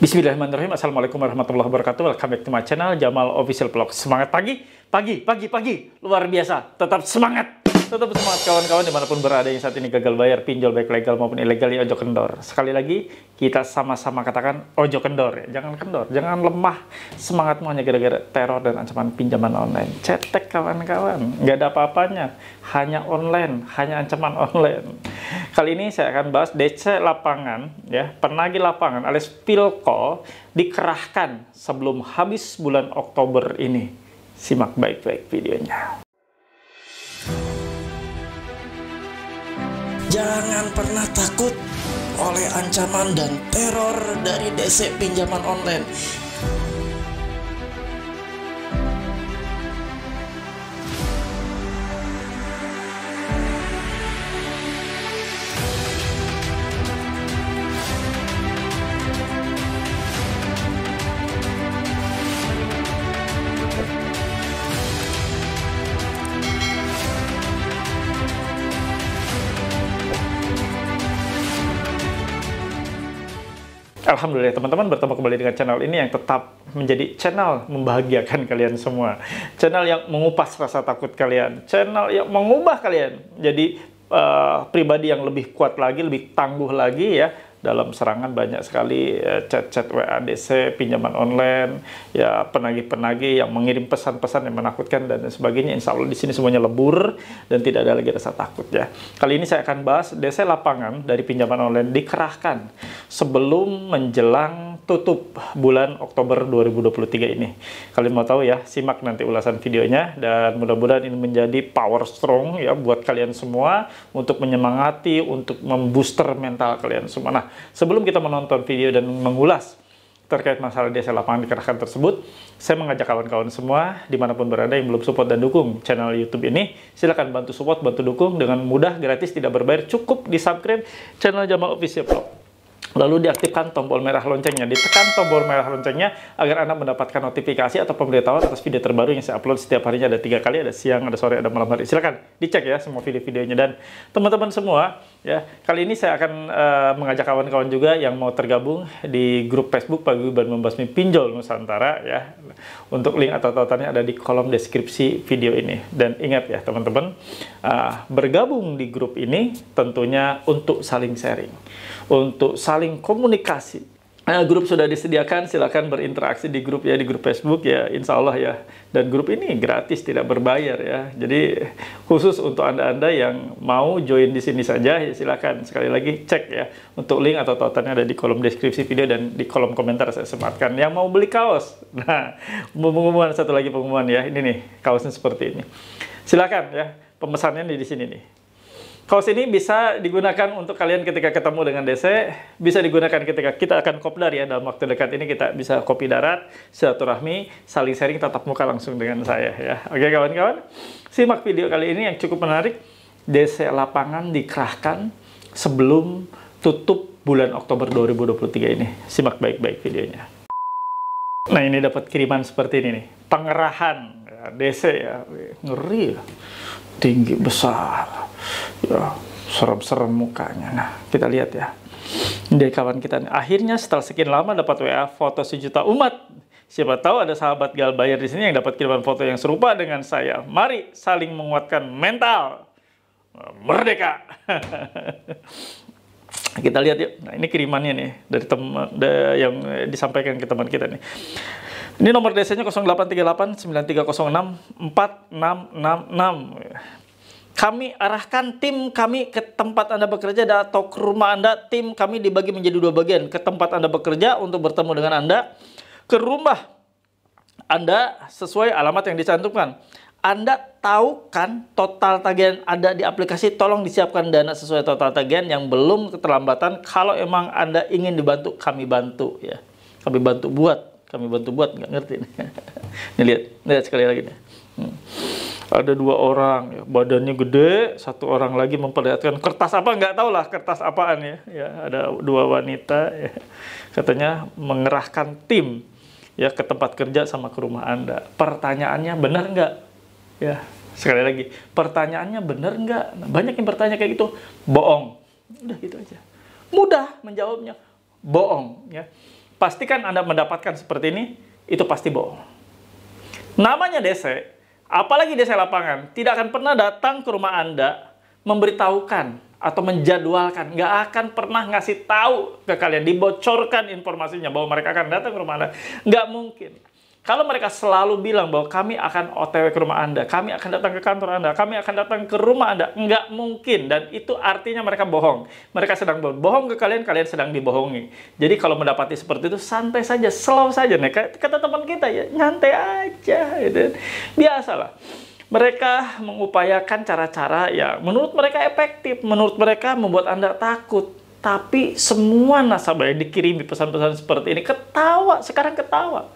Bismillahirrahmanirrahim. Assalamualaikum warahmatullahi wabarakatuh. Welcome back to my channel Jamal Official Vlog. Semangat pagi, pagi, pagi, pagi. Luar biasa. Tetap semangat. Tetap semangat kawan-kawan dimanapun berada yang saat ini gagal bayar pinjol baik legal maupun ilegal ya ojo kendor. Sekali lagi kita sama-sama katakan ojo kendor ya. Jangan kendor, jangan lemah semangatmu hanya gara-gara teror dan ancaman pinjaman online. Cetek kawan-kawan, nggak ada apa-apanya. Hanya online, hanya ancaman online. Kali ini saya akan bahas DC lapangan ya, penagi lapangan alias Pilko dikerahkan sebelum habis bulan Oktober ini. Simak baik-baik videonya. Jangan pernah takut oleh ancaman dan teror dari DC pinjaman online. Alhamdulillah teman-teman bertemu kembali dengan channel ini yang tetap menjadi channel membahagiakan kalian semua. Channel yang mengupas rasa takut kalian. Channel yang mengubah kalian jadi uh, pribadi yang lebih kuat lagi, lebih tangguh lagi ya dalam serangan banyak sekali eh, chat-chat WADC, pinjaman online, ya penagih-penagih yang mengirim pesan-pesan yang menakutkan dan sebagainya. Insya Allah di sini semuanya lebur dan tidak ada lagi rasa takut ya. Kali ini saya akan bahas DC lapangan dari pinjaman online dikerahkan sebelum menjelang tutup bulan Oktober 2023 ini. Kalian mau tahu ya, simak nanti ulasan videonya dan mudah-mudahan ini menjadi power strong ya buat kalian semua untuk menyemangati, untuk membooster mental kalian semua. Nah, Sebelum kita menonton video dan mengulas terkait masalah desa lapangan dikerahkan tersebut, saya mengajak kawan-kawan semua dimanapun berada yang belum support dan dukung channel YouTube ini, silahkan bantu support, bantu dukung dengan mudah, gratis, tidak berbayar, cukup di subscribe channel Jamal Official Vlog. Lalu diaktifkan tombol merah loncengnya, ditekan tombol merah loncengnya agar Anda mendapatkan notifikasi atau pemberitahuan atas video terbaru yang saya upload setiap harinya ada tiga kali, ada siang, ada sore, ada malam hari. Silahkan dicek ya semua video-videonya dan teman-teman semua Ya, kali ini saya akan uh, mengajak kawan-kawan juga yang mau tergabung di grup Facebook Paguyuban Membasmi Pinjol Nusantara ya. Untuk link atau tautannya ada di kolom deskripsi video ini. Dan ingat ya teman-teman, uh, bergabung di grup ini tentunya untuk saling sharing, untuk saling komunikasi Uh, grup sudah disediakan, silakan berinteraksi di grup ya, di grup Facebook ya, insya Allah ya. Dan grup ini gratis, tidak berbayar ya. Jadi khusus untuk Anda-Anda yang mau join di sini saja, ya silakan. Sekali lagi cek ya, untuk link atau tautannya ada di kolom deskripsi video dan di kolom komentar saya sematkan. Yang mau beli kaos, nah pengumuman, satu lagi pengumuman ya, ini nih, kaosnya seperti ini. Silakan ya, pemesannya di sini nih. Kaos ini bisa digunakan untuk kalian ketika ketemu dengan DC, bisa digunakan ketika kita akan kopdar ya dalam waktu dekat ini kita bisa kopi darat, silaturahmi, saling sharing tatap muka langsung dengan saya ya. Oke kawan-kawan, simak video kali ini yang cukup menarik. DC lapangan dikerahkan sebelum tutup bulan Oktober 2023 ini. Simak baik-baik videonya. Nah ini dapat kiriman seperti ini nih, pengerahan DC ya, ya. ngeri ya. tinggi besar Oh, serem-serem mukanya. Nah, kita lihat ya. Dari kawan kita. Akhirnya setelah sekian lama dapat WA foto sejuta umat. Siapa tahu ada sahabat Galbayar di sini yang dapat kiriman foto yang serupa dengan saya. Mari saling menguatkan mental. Merdeka. kita lihat yuk. Nah, ini kirimannya nih dari teman yang disampaikan ke teman kita nih. Ini nomor DC-nya 0838 9306 4666 kami arahkan tim kami ke tempat Anda bekerja atau ke rumah Anda. Tim kami dibagi menjadi dua bagian, ke tempat Anda bekerja untuk bertemu dengan Anda, ke rumah Anda sesuai alamat yang dicantumkan. Anda tahu kan total tagihan anda di aplikasi, tolong disiapkan dana sesuai total tagihan yang belum keterlambatan. Kalau emang Anda ingin dibantu, kami bantu ya. Kami bantu buat, kami bantu buat, nggak ngerti nih. nih lihat, lihat sekali lagi nih. Hmm ada dua orang ya, badannya gede satu orang lagi memperlihatkan kertas apa nggak tahu lah kertas apaan ya ya ada dua wanita ya. katanya mengerahkan tim ya ke tempat kerja sama ke rumah anda pertanyaannya benar nggak ya sekali lagi pertanyaannya benar nggak nah, banyak yang bertanya kayak gitu bohong udah gitu aja mudah menjawabnya bohong ya pastikan anda mendapatkan seperti ini itu pasti bohong namanya DC apalagi desa lapangan, tidak akan pernah datang ke rumah Anda memberitahukan atau menjadwalkan, nggak akan pernah ngasih tahu ke kalian, dibocorkan informasinya bahwa mereka akan datang ke rumah Anda. Nggak mungkin. Kalau mereka selalu bilang bahwa kami akan OTW ke rumah Anda, kami akan datang ke kantor Anda, kami akan datang ke rumah Anda, nggak mungkin. Dan itu artinya mereka bohong. Mereka sedang bohong. ke kalian, kalian sedang dibohongi. Jadi kalau mendapati seperti itu, santai saja, slow saja. Nah, kata teman kita ya, nyantai aja. Gitu. Kan. Biasalah. Mereka mengupayakan cara-cara yang menurut mereka efektif, menurut mereka membuat Anda takut tapi semua nasabah yang dikirimi pesan-pesan seperti ini ketawa, sekarang ketawa.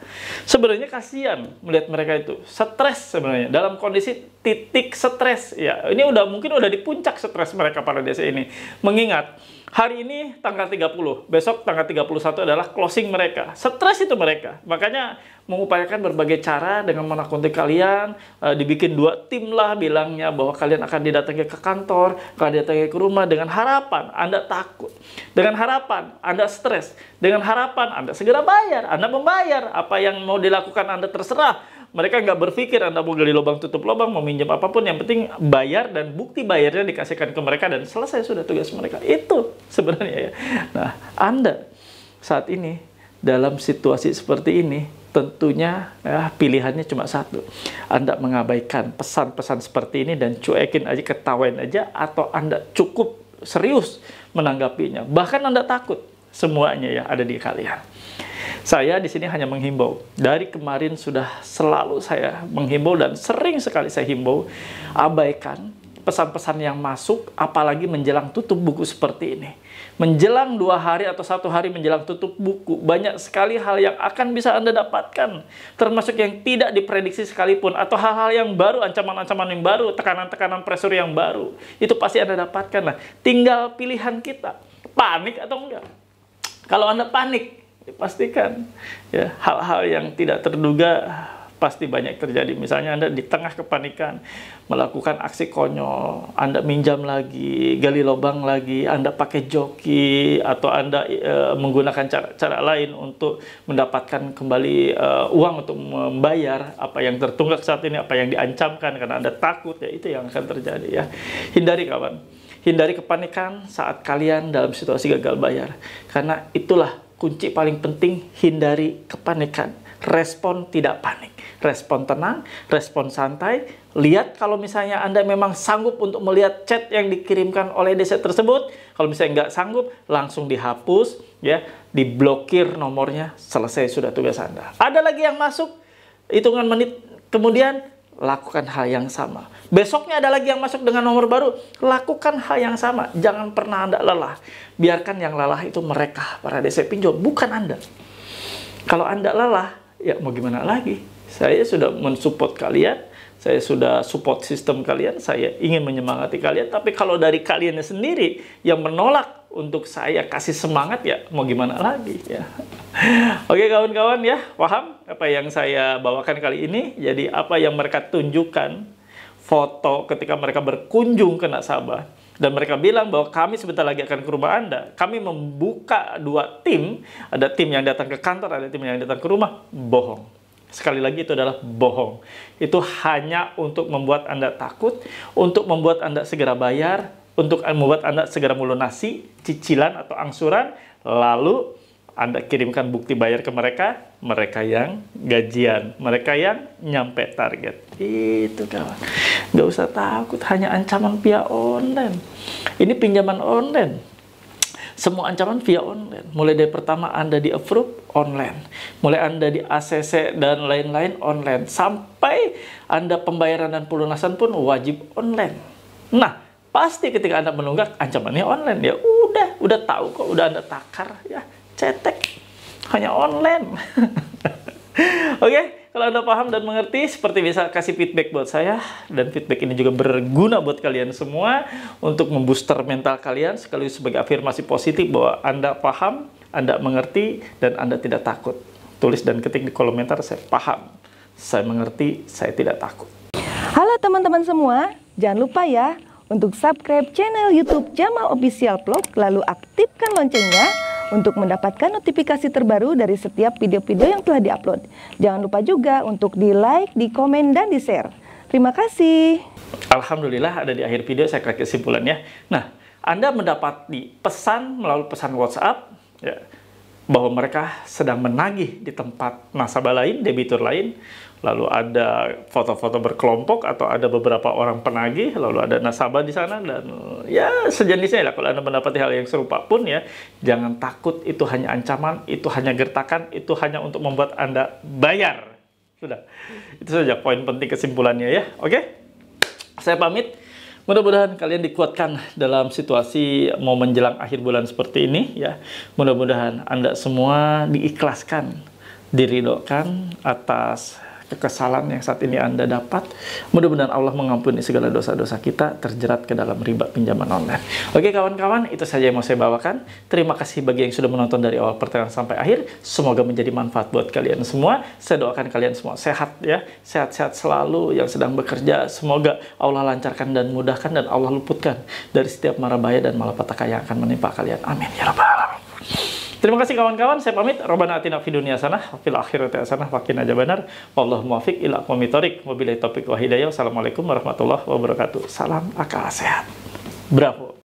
Sebenarnya kasihan melihat mereka itu. Stres sebenarnya dalam kondisi titik stres ya. Ini udah mungkin udah di puncak stres mereka pada desa ini. Mengingat Hari ini tanggal 30, besok tanggal 31 adalah closing mereka. Stres itu mereka. Makanya mengupayakan berbagai cara dengan menakuti kalian, e, dibikin dua tim lah bilangnya bahwa kalian akan didatangi ke kantor, kalian didatangi ke rumah dengan harapan Anda takut. Dengan harapan Anda stres. Dengan harapan Anda segera bayar, Anda membayar. Apa yang mau dilakukan Anda terserah mereka nggak berpikir Anda mau gali lubang tutup lubang, mau minjem apapun, yang penting bayar dan bukti bayarnya dikasihkan ke mereka dan selesai sudah tugas mereka. Itu sebenarnya ya. Nah, Anda saat ini dalam situasi seperti ini, tentunya ya, pilihannya cuma satu. Anda mengabaikan pesan-pesan seperti ini dan cuekin aja, ketawain aja, atau Anda cukup serius menanggapinya. Bahkan Anda takut. Semuanya ya ada di kalian. Saya di sini hanya menghimbau. Dari kemarin sudah selalu saya menghimbau dan sering sekali saya himbau abaikan pesan-pesan yang masuk apalagi menjelang tutup buku seperti ini. Menjelang dua hari atau satu hari menjelang tutup buku, banyak sekali hal yang akan bisa Anda dapatkan. Termasuk yang tidak diprediksi sekalipun atau hal-hal yang baru, ancaman-ancaman yang baru, tekanan-tekanan pressure yang baru. Itu pasti Anda dapatkan. Nah, tinggal pilihan kita. Panik atau enggak? Kalau Anda panik, Ya, pastikan ya hal-hal yang tidak terduga pasti banyak terjadi. Misalnya Anda di tengah kepanikan melakukan aksi konyol, Anda minjam lagi, gali lubang lagi, Anda pakai joki atau Anda e, menggunakan cara-cara lain untuk mendapatkan kembali e, uang untuk membayar apa yang tertunggak saat ini, apa yang diancamkan karena Anda takut ya itu yang akan terjadi ya. Hindari kawan. Hindari kepanikan saat kalian dalam situasi gagal bayar karena itulah kunci paling penting hindari kepanikan. Respon tidak panik, respon tenang, respon santai. Lihat kalau misalnya Anda memang sanggup untuk melihat chat yang dikirimkan oleh DC tersebut. Kalau misalnya nggak sanggup, langsung dihapus, ya, diblokir nomornya, selesai sudah tugas Anda. Ada lagi yang masuk, hitungan menit kemudian lakukan hal yang sama. Besoknya ada lagi yang masuk dengan nomor baru, lakukan hal yang sama. Jangan pernah Anda lelah. Biarkan yang lelah itu mereka, para DC pinjol, bukan Anda. Kalau Anda lelah, ya mau gimana lagi? Saya sudah mensupport kalian, saya sudah support sistem kalian, saya ingin menyemangati kalian, tapi kalau dari kalian sendiri yang menolak untuk saya kasih semangat ya mau gimana lagi ya. Oke kawan-kawan ya, paham apa yang saya bawakan kali ini? Jadi apa yang mereka tunjukkan foto ketika mereka berkunjung ke nasabah dan mereka bilang bahwa kami sebentar lagi akan ke rumah Anda. Kami membuka dua tim, ada tim yang datang ke kantor, ada tim yang datang ke rumah. Bohong. Sekali lagi itu adalah bohong. Itu hanya untuk membuat Anda takut, untuk membuat Anda segera bayar, untuk membuat Anda segera melunasi cicilan atau angsuran, lalu Anda kirimkan bukti bayar ke mereka, mereka yang gajian, mereka yang nyampe target. Itu kawan. Nggak usah takut, hanya ancaman pihak online. Ini pinjaman online semua ancaman via online. Mulai dari pertama Anda di approve online, mulai Anda di ACC dan lain-lain online, sampai Anda pembayaran dan pelunasan pun wajib online. Nah, pasti ketika Anda menunggak ancamannya online ya udah, udah tahu kok, udah Anda takar ya, cetek hanya online. Oke. Okay? Kalau Anda paham dan mengerti, seperti biasa kasih feedback buat saya. Dan feedback ini juga berguna buat kalian semua untuk membooster mental kalian sekaligus sebagai afirmasi positif bahwa Anda paham, Anda mengerti, dan Anda tidak takut. Tulis dan ketik di kolom komentar, saya paham, saya mengerti, saya tidak takut. Halo teman-teman semua, jangan lupa ya untuk subscribe channel YouTube Jamal Official Vlog, lalu aktifkan loncengnya untuk mendapatkan notifikasi terbaru dari setiap video-video yang telah diupload. Jangan lupa juga untuk di like, di komen, dan di share. Terima kasih. Alhamdulillah ada di akhir video saya kasih kesimpulannya. Nah, Anda mendapati pesan melalui pesan WhatsApp ya, bahwa mereka sedang menagih di tempat nasabah lain, debitur lain lalu ada foto-foto berkelompok atau ada beberapa orang penagih, lalu ada nasabah di sana dan ya sejenisnya lah kalau Anda mendapati hal yang serupa pun ya jangan takut itu hanya ancaman, itu hanya gertakan, itu hanya untuk membuat Anda bayar. Sudah. Itu saja poin penting kesimpulannya ya. Oke. Saya pamit. Mudah-mudahan kalian dikuatkan dalam situasi mau menjelang akhir bulan seperti ini ya. Mudah-mudahan Anda semua diikhlaskan, diridokkan atas kekesalan yang saat ini Anda dapat. Mudah-mudahan Allah mengampuni segala dosa-dosa kita terjerat ke dalam riba pinjaman online. Oke kawan-kawan, itu saja yang mau saya bawakan. Terima kasih bagi yang sudah menonton dari awal pertengahan sampai akhir. Semoga menjadi manfaat buat kalian semua. Saya doakan kalian semua sehat ya, sehat-sehat selalu yang sedang bekerja. Semoga Allah lancarkan dan mudahkan dan Allah luputkan dari setiap marabaya dan malapetaka yang akan menimpa kalian. Amin ya rabbal alamin. Terima kasih kawan-kawan, saya pamit. Robana atina fi dunia sana, fil akhirati hasanah, aja benar. Wallahu muafiq ila aqwamit thoriq. Wabillahi topik wa hidayah. Wassalamualaikum warahmatullahi wabarakatuh. Salam akal sehat. Bravo.